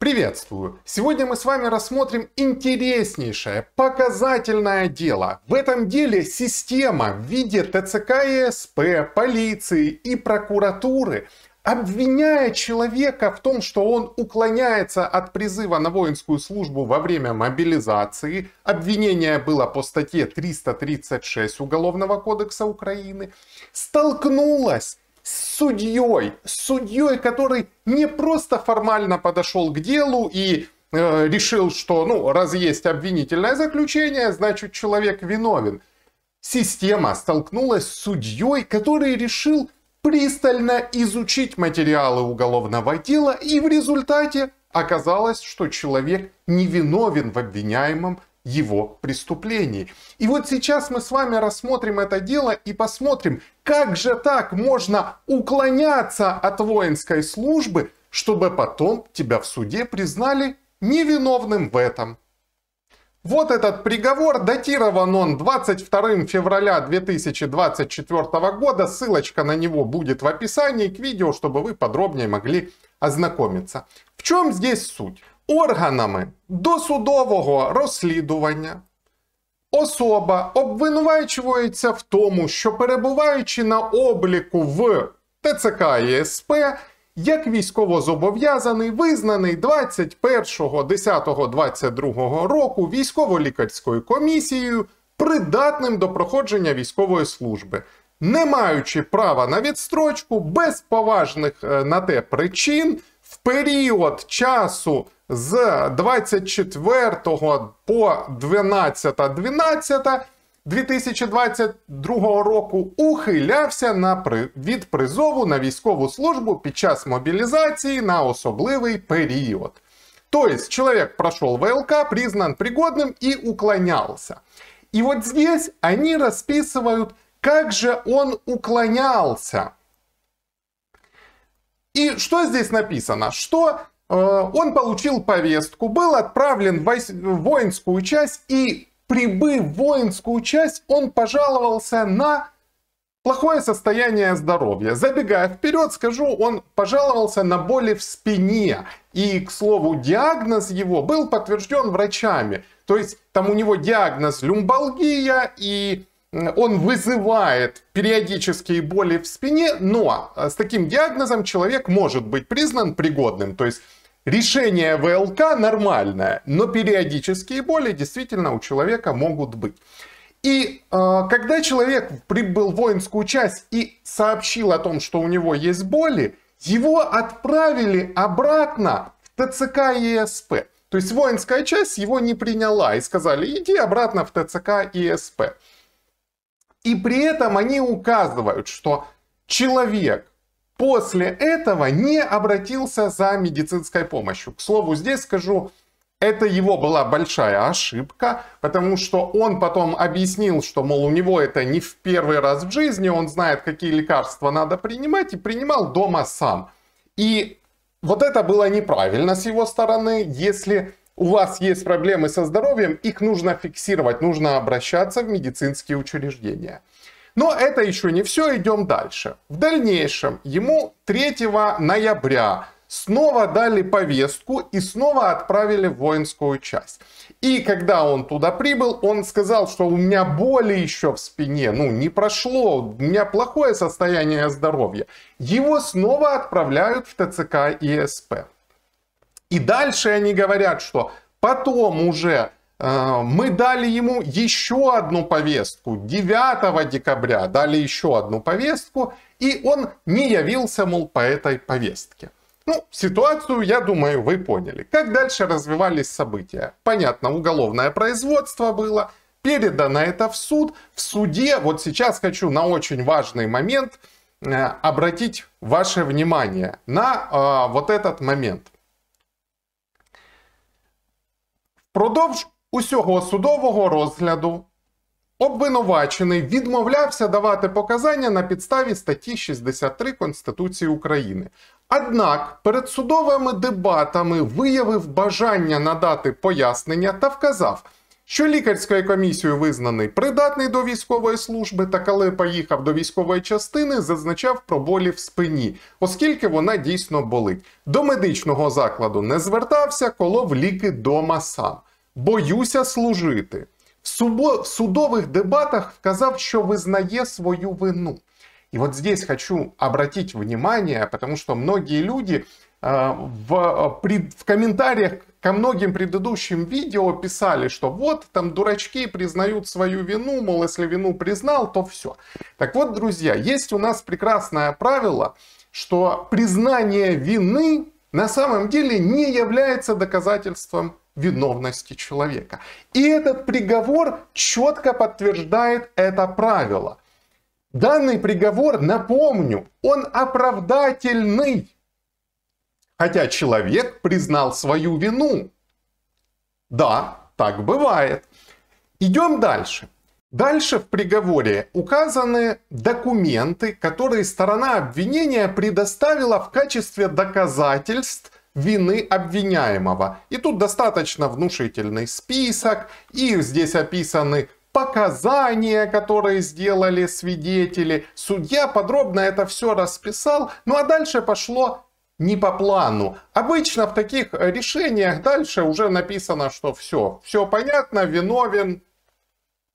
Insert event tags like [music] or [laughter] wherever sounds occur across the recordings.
Приветствую! Сегодня мы с вами рассмотрим интереснейшее, показательное дело. В этом деле система в виде ТЦК и СП, полиции и прокуратуры обвиняя человека в том, что он уклоняется от призыва на воинскую службу во время мобилизации. Обвинение было по статье 336 Уголовного кодекса Украины. Столкнулась с судьей, с судьей, который не просто формально подошел к делу и э, решил, что, ну, раз есть обвинительное заключение, значит, человек виновен. Система столкнулась с судьей, который решил пристально изучить материалы уголовного дела, и в результате оказалось, что человек невиновен в обвиняемом его преступлений. И вот сейчас мы с вами рассмотрим это дело и посмотрим, как же так можно уклоняться от воинской службы, чтобы потом тебя в суде признали невиновным в этом. Вот этот приговор, датирован он 22 февраля 2024 года, ссылочка на него будет в описании к видео, чтобы вы подробнее могли ознакомиться. В чем здесь суть? органами досудового розслідування. Особа обвинувачується в тому, що перебуваючи на обліку в ТЦК ЄСП, як військовозобов'язаний, визнаний 21.10.22 року військово-лікарською комісією, придатним до проходження військової служби, не маючи права на відстрочку без поважних е, на те причин в період часу з 24 по 12 12 2022 року ухилявся на при... від призову на військову службу під час мобілізації на особливий період. То тобто, есть человек прошел ВЛК, признан пригодным и уклонявся. І от здесь они расписывают, как же он уклонялся. И что здесь написано? Что э, он получил повестку, был отправлен в воинскую часть, и прибыв в воинскую часть, он пожаловался на плохое состояние здоровья. Забегая вперед, скажу, он пожаловался на боли в спине. И, к слову, диагноз его был подтвержден врачами. То есть там у него диагноз люмбалгия и он вызывает периодические боли в спине, но а, с таким диагнозом человек может быть признан пригодным. То есть решение ВЛК нормальное, но периодические боли действительно у человека могут быть. И э, когда человек прибыл в воинскую часть и сообщил о том, что у него есть боли, его отправили обратно в ТЦК ЕСП. То есть воинская часть его не приняла и сказали, иди обратно в ТЦК ЕСП. И при этом они указывают, что человек после этого не обратился за медицинской помощью. К слову, здесь скажу, это его была большая ошибка, потому что он потом объяснил, что, мол, у него это не в первый раз в жизни, он знает, какие лекарства надо принимать, и принимал дома сам. И вот это было неправильно с его стороны, если у вас есть проблемы со здоровьем, их нужно фиксировать, нужно обращаться в медицинские учреждения. Но это еще не все, идем дальше. В дальнейшем ему 3 ноября снова дали повестку и снова отправили в воинскую часть. И когда он туда прибыл, он сказал, что у меня боли еще в спине, ну не прошло, у меня плохое состояние здоровья. Его снова отправляют в ТЦК и СП. И дальше они говорят, что потом уже э, мы дали ему еще одну повестку, 9 декабря дали еще одну повестку, и он не явился, мол, по этой повестке. Ну, ситуацию, я думаю, вы поняли. Как дальше развивались события? Понятно, уголовное производство было, передано это в суд. В суде, вот сейчас хочу на очень важный момент э, обратить ваше внимание на э, вот этот момент – Продовж усього судового розгляду обвинувачений відмовлявся давати показання на підставі статті 63 Конституції України. Однак перед судовими дебатами виявив бажання надати пояснення та вказав що лікарською комісією визнаний придатний до військової служби, та коли поїхав до військової частини, зазначав про болі в спині, оскільки вона дійсно болить. До медичного закладу не звертався, колов ліки дома сам. Боюся служити. В, субо... в судових дебатах вказав, що визнає свою вину. І от здесь хочу обратить внимание, потому что многие люди Э, в, э, в комментариях ко многим предыдущим видео писали, что вот там дурачки признают свою вину, мол, если вину признал, то все. Так вот, друзья, есть у нас прекрасное правило, что признание вины на самом деле не является доказательством виновности человека. И этот приговор четко подтверждает это правило. Данный приговор, напомню, он оправдательный хотя человек признал свою вину. Да, так бывает. Идем дальше. Дальше в приговоре указаны документы, которые сторона обвинения предоставила в качестве доказательств вины обвиняемого. И тут достаточно внушительный список, и здесь описаны показания, которые сделали свидетели. Судья подробно это все расписал, ну а дальше пошло не по плану. Обычно в таких э, решениях дальше уже написано, что все, все понятно, виновен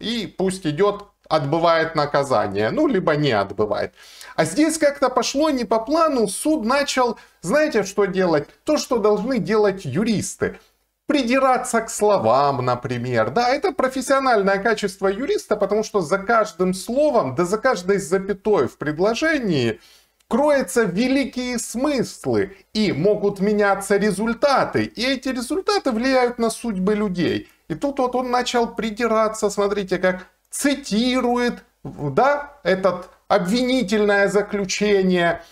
и пусть идет отбывает наказание, ну, либо не отбывает. А здесь как-то пошло не по плану, суд начал, знаете, что делать? То, что должны делать юристы. Придираться к словам, например. Да, это профессиональное качество юриста, потому что за каждым словом, да за каждой запятой в предложении – кроются великие смыслы и могут меняться результаты. И эти результаты влияют на судьбы людей. И тут вот он начал придираться, смотрите, как цитирует, да, этот обвинительное заключение,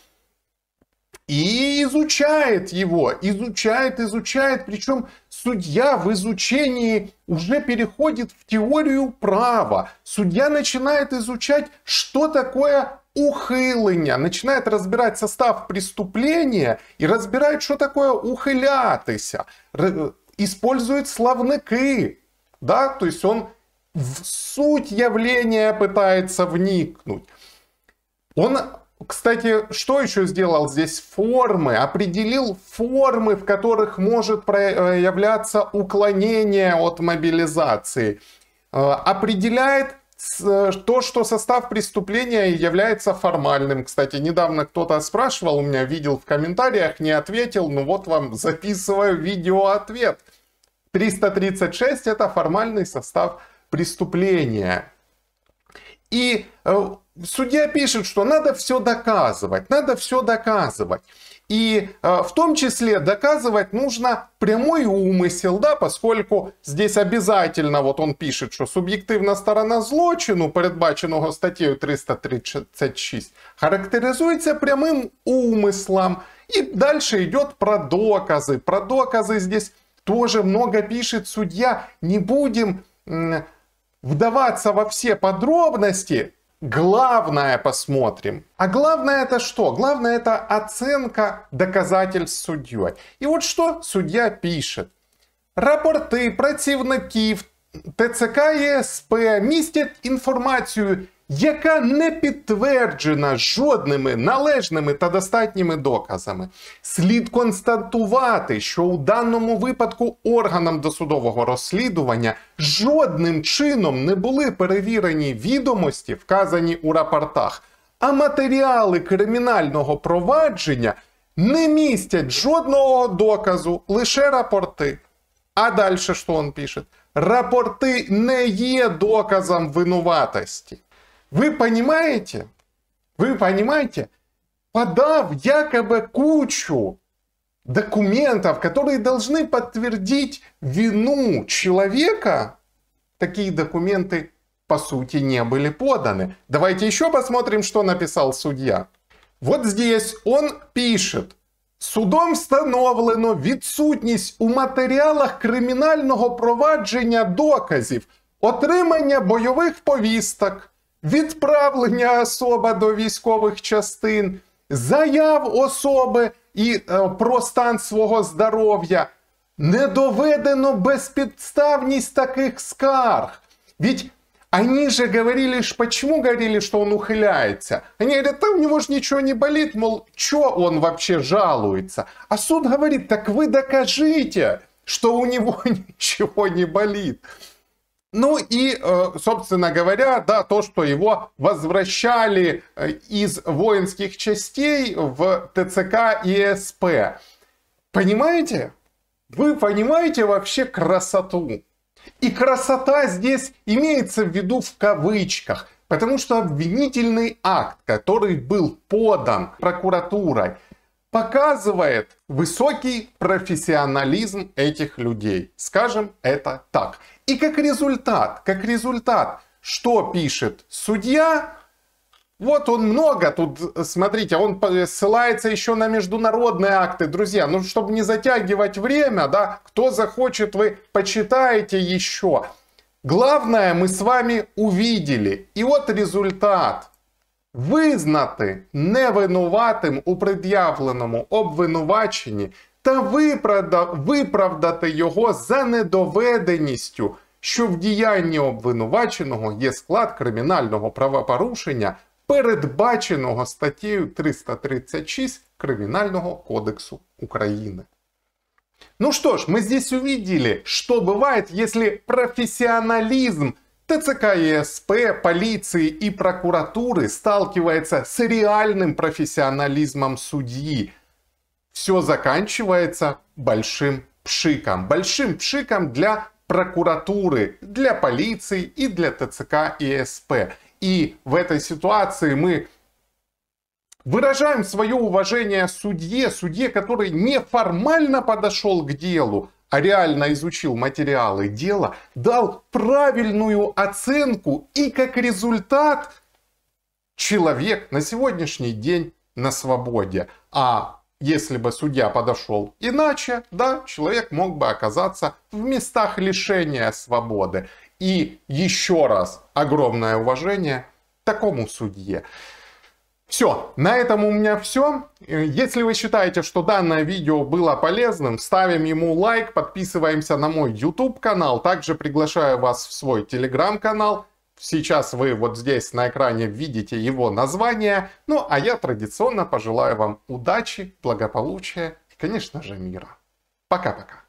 и изучает его, изучает, изучает. Причем судья в изучении уже переходит в теорию права. Судья начинает изучать, что такое ухилення, начинает разбирать состав преступления и разбирает, что такое ухилятися. Э, использует словники, да, то есть он в суть явления пытается вникнуть. Он кстати, что еще сделал здесь? Формы. Определил формы, в которых может проявляться уклонение от мобилизации. Э, определяет э, то, что состав преступления является формальным. Кстати, недавно кто-то спрашивал, у меня видел в комментариях, не ответил, ну вот вам [laughs] записываю видеоответ. 336 это формальный состав преступления. И э, судья пишет, что надо все доказывать, надо все доказывать. И э, в том числе доказывать нужно прямой умысел, да, поскольку здесь обязательно, вот он пишет, что субъективная сторона злочину, передбаченого статтею 336, характеризуется прямым умыслом. И дальше идет про доказы. Про доказы здесь тоже много пишет судья. Не будем э, вдаваться во все подробности, главное посмотрим. А главное это что? Главное это оценка доказательств судьей. И вот что судья пишет. рапорты працівників ТЦК СП містять информацию. яка не підтверджена жодними належними та достатніми доказами. Слід констатувати, що у даному випадку органам досудового розслідування жодним чином не були перевірені відомості, вказані у рапортах, а матеріали кримінального провадження не містять жодного доказу, лише рапорти. А далі что он пишет? Рапорти не є доказом винуватості. Вы понимаете? Вы понимаете? Подав якобы кучу документов, которые должны подтвердить вину человека, такие документы по сути не были поданы. Давайте еще посмотрим, что написал судья. Вот здесь он пишет. Судом встановлено відсутність у матеріалах кримінального провадження доказів отримання бойових повісток, відправлення особа до військових частин, заяв особи і е, про стан свого здоров'я. Не доведено безпідставність таких скарг. Ведь они же говорили, почему говорили, что он ухиляется? Они говорят, там у него же ничего не болит, мол, что он вообще жалуется? А суд говорит, так вы докажите, что у него [laughs] ничего не болит. Ну и, э, собственно говоря, да, то, что его возвращали э, из воинских частей в ТЦК и СП. Понимаете? Вы понимаете вообще красоту? И красота здесь имеется в виду в кавычках, потому что обвинительный акт, который был подан прокуратурой, показывает высокий профессионализм этих людей. Скажем это так. И как результат, как результат, что пишет судья, вот он много тут, смотрите, он ссылается еще на международные акты, друзья. Ну, чтобы не затягивать время, да, кто захочет, вы почитаете еще. Главное, мы с вами увидели. И вот результат. Визнати невинуватим у пред'явленому обвинуваченні та виправдати його за недоведеністю, що в діянні обвинуваченого є склад кримінального правопорушення, передбаченого статтєю 336 Кримінального кодексу України. Ну що ж, ми здесь увидели, що буває, якщо професіоналізм ТЦК ЄСП, Поліції і прокуратури сталкивается з реальним професіоналізмом судді. все заканчивается большим пшиком. Большим пшиком для прокуратуры, для полиции и для ТЦК и СП. И в этой ситуации мы выражаем свое уважение судье, судье, который не формально подошел к делу, а реально изучил материалы дела, дал правильную оценку и как результат человек на сегодняшний день на свободе. А если бы судья подошел иначе, да, человек мог бы оказаться в местах лишения свободы. И еще раз огромное уважение такому судье. Все, на этом у меня все. Если вы считаете, что данное видео было полезным, ставим ему лайк, подписываемся на мой YouTube канал. Также приглашаю вас в свой телеграм-канал Сейчас вы вот здесь на экране видите его название. Ну а я традиционно пожелаю вам удачи, благополучия и, конечно же, мира. Пока-пока.